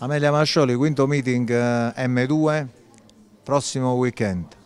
Amelia Mascioli, quinto meeting eh, M2, prossimo weekend.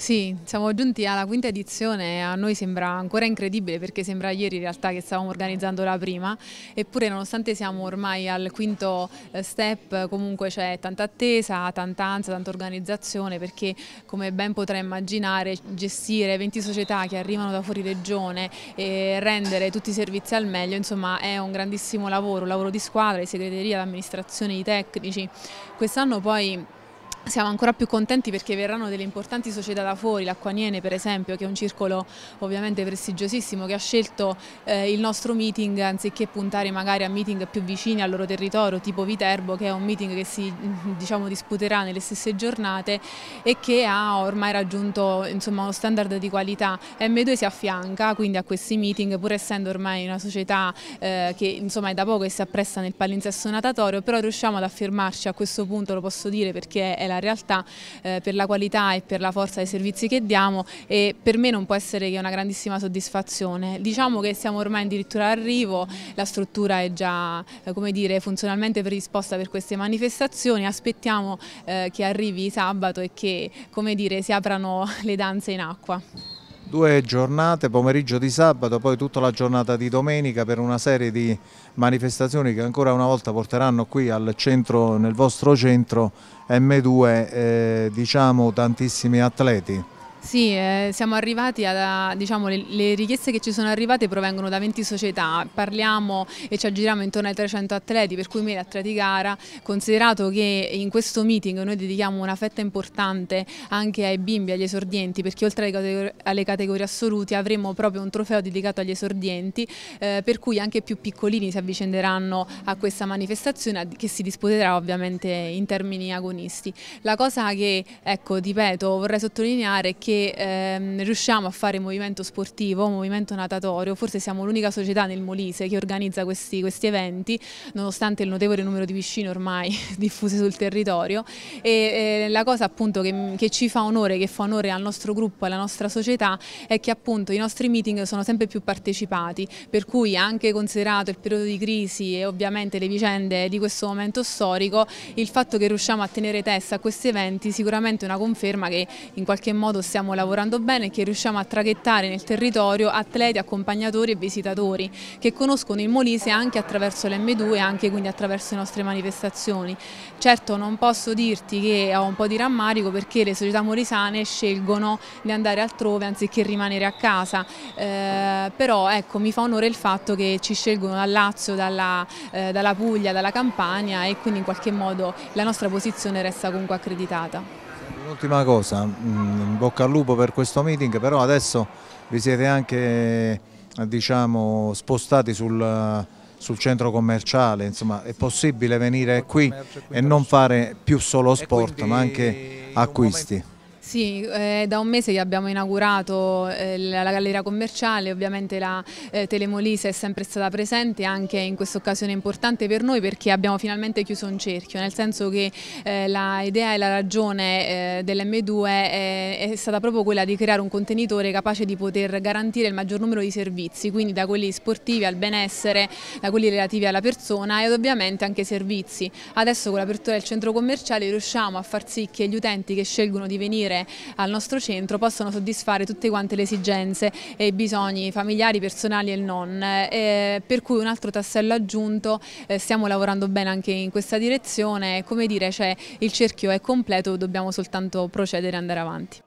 Sì, siamo giunti alla quinta edizione, a noi sembra ancora incredibile perché sembra ieri in realtà che stavamo organizzando la prima, eppure nonostante siamo ormai al quinto eh, step comunque c'è tanta attesa, tanta ansia, tanta organizzazione perché come ben potrai immaginare gestire 20 società che arrivano da fuori regione e rendere tutti i servizi al meglio insomma è un grandissimo lavoro, un lavoro di squadra, di segreteria, di amministrazione, di tecnici. Quest'anno poi siamo ancora più contenti perché verranno delle importanti società da fuori, l'Acquaniene per esempio, che è un circolo ovviamente prestigiosissimo, che ha scelto eh, il nostro meeting anziché puntare magari a meeting più vicini al loro territorio, tipo Viterbo, che è un meeting che si diciamo, disputerà nelle stesse giornate e che ha ormai raggiunto insomma, uno standard di qualità. M2 si affianca quindi a questi meeting, pur essendo ormai una società eh, che insomma, è da poco e si appresta nel palinsesto natatorio, però riusciamo ad affermarci a questo punto, lo posso dire perché è la realtà eh, per la qualità e per la forza dei servizi che diamo e per me non può essere che una grandissima soddisfazione. Diciamo che siamo ormai addirittura all'arrivo, la struttura è già eh, come dire, funzionalmente predisposta per queste manifestazioni, aspettiamo eh, che arrivi sabato e che come dire, si aprano le danze in acqua due giornate, pomeriggio di sabato, poi tutta la giornata di domenica per una serie di manifestazioni che ancora una volta porteranno qui al centro, nel vostro centro M2 eh, diciamo tantissimi atleti. Sì, eh, siamo arrivati a, diciamo, le, le, richieste che ci sono arrivate provengono da 20 società, parliamo e ci aggiriamo intorno ai 300 atleti, per cui 1000 atleti gara, considerato che in questo meeting noi dedichiamo una fetta importante anche ai bimbi, agli esordienti, perché oltre alle, categor alle categorie assoluti avremo proprio un trofeo dedicato agli esordienti, eh, per cui anche più piccolini si avvicenderanno a questa manifestazione che si disputerà ovviamente in termini agonisti. La cosa che, ecco, ripeto, vorrei sottolineare è che che ehm, riusciamo a fare movimento sportivo, movimento natatorio, forse siamo l'unica società nel Molise che organizza questi, questi, eventi, nonostante il notevole numero di piscine ormai diffuse sul territorio e eh, la cosa appunto che, che, ci fa onore, che fa onore al nostro gruppo, alla nostra società è che appunto i nostri meeting sono sempre più partecipati, per cui anche considerato il periodo di crisi e ovviamente le vicende di questo momento storico, il fatto che riusciamo a tenere testa a questi eventi sicuramente è una conferma che in qualche modo stiamo stiamo lavorando bene e che riusciamo a traghettare nel territorio atleti, accompagnatori e visitatori che conoscono il Molise anche attraverso l'M2 e anche quindi attraverso le nostre manifestazioni. Certo non posso dirti che ho un po' di rammarico perché le società molisane scelgono di andare altrove anziché rimanere a casa, eh, però ecco mi fa onore il fatto che ci scelgono dal Lazio, dalla, eh, dalla Puglia, dalla Campania e quindi in qualche modo la nostra posizione resta comunque accreditata. Ultima cosa, mm, in bocca al lupo per questo meeting, però adesso vi siete anche eh, diciamo, spostati sul, eh, sul, centro commerciale, insomma è possibile venire qui e non fare più solo sport ma anche acquisti? Sì, eh, da un mese che abbiamo inaugurato eh, la, la, galleria commerciale, ovviamente la eh, Telemolise è sempre stata presente anche in questa occasione importante per noi perché abbiamo finalmente chiuso un cerchio, nel senso che eh, l'idea e la ragione eh, dell'M2 è, è, stata proprio quella di creare un contenitore capace di poter garantire il maggior numero di servizi, quindi da quelli sportivi al benessere, da quelli relativi alla persona ed ovviamente anche servizi. Adesso con l'apertura del centro commerciale riusciamo a far sì che gli utenti che scelgono di venire al nostro centro possono soddisfare tutte quante le esigenze e i bisogni familiari, personali e non. Eh, per cui un altro tassello aggiunto, eh, stiamo lavorando bene anche in questa direzione, come dire cioè, il cerchio è completo, dobbiamo soltanto procedere e andare avanti.